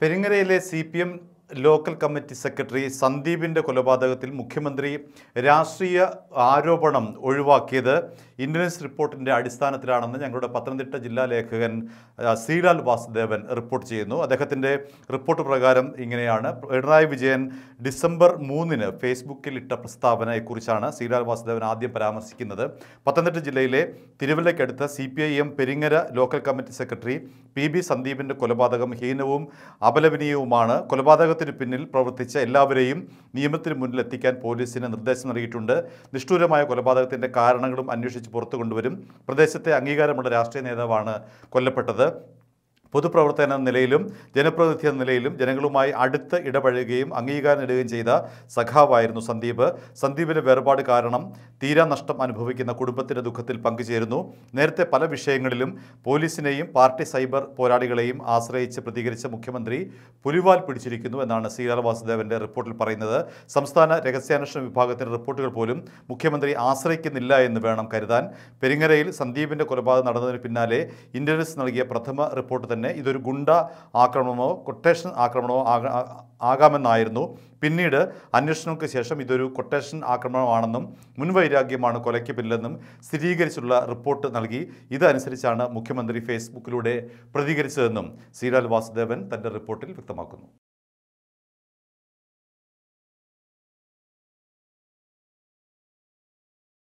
പെരിങ്ങരയിലെ C P M local committee secretary സന്ദീപിൻ്റെ കൊലപാതകത്തിൽ മുഖ്യമന്ത്രി രാഷ്ട്രീയ ആരോപണം ഒഴിവാക്കിയത് ഇൻ്റലിജൻസ് റിപ്പോർട്ടിൻ്റെ അടിസ്ഥാനത്തിലാണെന്ന് ഞങ്ങളുടെ പത്തനംതിട്ട ജില്ലാ ലേഖകൻ ശ്രീലാൽ വാസുദേവൻ റിപ്പോർട്ട് ചെയ്യുന്നു അദ്ദേഹത്തിൻ്റെ റിപ്പോർട്ട് പ്രകാരം ഇങ്ങനെയാണ് പിണറായി വിജയൻ ഡിസംബർ മൂന്നിന് ഫേസ്ബുക്കിൽ ഇട്ട പ്രസ്താവനയെക്കുറിച്ചാണ് ശ്രീലാൽ വാസുദേവൻ ആദ്യം പരാമർശിക്കുന്നത് പത്തനംതിട്ട ജില്ലയിലെ തിരുവല്ലയ്ക്കടുത്ത് C P I M Peringara local committee secretary P B സന്ദീപിൻ്റെ കൊലപാതകം ഹീനവും അപലപനീയവുമാണ് കൊലപാതക നീക്കത്തിന് പിന്നിൽ പ്രവർത്തിച്ച എല്ലാവരെയും നിയമത്തിന് മുന്നിലെത്തിക്കാൻ പോലീസിന് നിർദ്ദേശം നൽകിയിട്ടുണ്ട് നിഷ്ഠൂരമായ കൊലപാതകത്തിൻ്റെ കാരണങ്ങളും അന്വേഷിച്ച് പുറത്തു കൊണ്ടുവരും പ്രദേശത്തെ അംഗീകാരമുള്ള രാഷ്ട്രീയ നേതാവാണ് കൊല്ലപ്പെട്ടത് പൊതുപ്രവർത്തകൻ എന്ന നിലയിലും ജനപ്രതിനിധി എന്ന നിലയിലും ജനങ്ങളുമായി അടുത്ത് ഇടപഴകുകയും അംഗീകാരം നേടുകയും ചെയ്ത സഖാവായിരുന്നു സന്ദീപ് സന്ദീപിൻ്റെ വേർപാട് കാരണം തീരാ നഷ്ടം അനുഭവിക്കുന്ന കുടുംബത്തിൻ്റെ ദുഃഖത്തിൽ പങ്കുചേരുന്നു നേരത്തെ പല വിഷയങ്ങളിലും പോലീസിനെയും പാർട്ടി സൈബർ പോരാളികളെയും ആശ്രയിച്ച് പ്രതികരിച്ച മുഖ്യമന്ത്രി പുലിവാൽ പിടിച്ചിരിക്കുന്നു എന്നാണ് സി ആർ വാസുദേവൻ്റെ റിപ്പോർട്ടിൽ പറയുന്നത് സംസ്ഥാന രഹസ്യാന്വേഷണ വിഭാഗത്തിൻ്റെ റിപ്പോർട്ടുകൾ പോലും മുഖ്യമന്ത്രി ആശ്രയിക്കുന്നില്ല എന്ന് വേണം കരുതാൻ പെരിങ്ങരയിൽ സന്ദീപിൻ്റെ കൊലപാതകം നടന്നതിന് പിന്നാലെ ഇന്റലിജൻസ് നൽകിയ പ്രഥമ റിപ്പോർട്ട് തന്നെ തന്നെ ഇതൊരു ഗുണ്ട ആക്രമണമോ കൊട്ടേഷൻ ആക്രമണമോ ആകാമെന്നായിരുന്നു പിന്നീട് അന്വേഷണങ്ങൾക്ക് ശേഷം ഇതൊരു കൊട്ടേഷൻ ആക്രമണമാണെന്നും മുൻവൈരാഗ്യമാണ് കൊലയ്ക്ക് പിന്നിലെന്നും സ്ഥിരീകരിച്ചുള്ള റിപ്പോർട്ട് നൽകി ഇതനുസരിച്ചാണ് മുഖ്യമന്ത്രി ഫേസ്ബുക്കിലൂടെ പ്രതികരിച്ചതെന്നും സീരാൽ വാസുദേവൻ തൻ്റെ റിപ്പോർട്ടിൽ വ്യക്തമാക്കുന്നു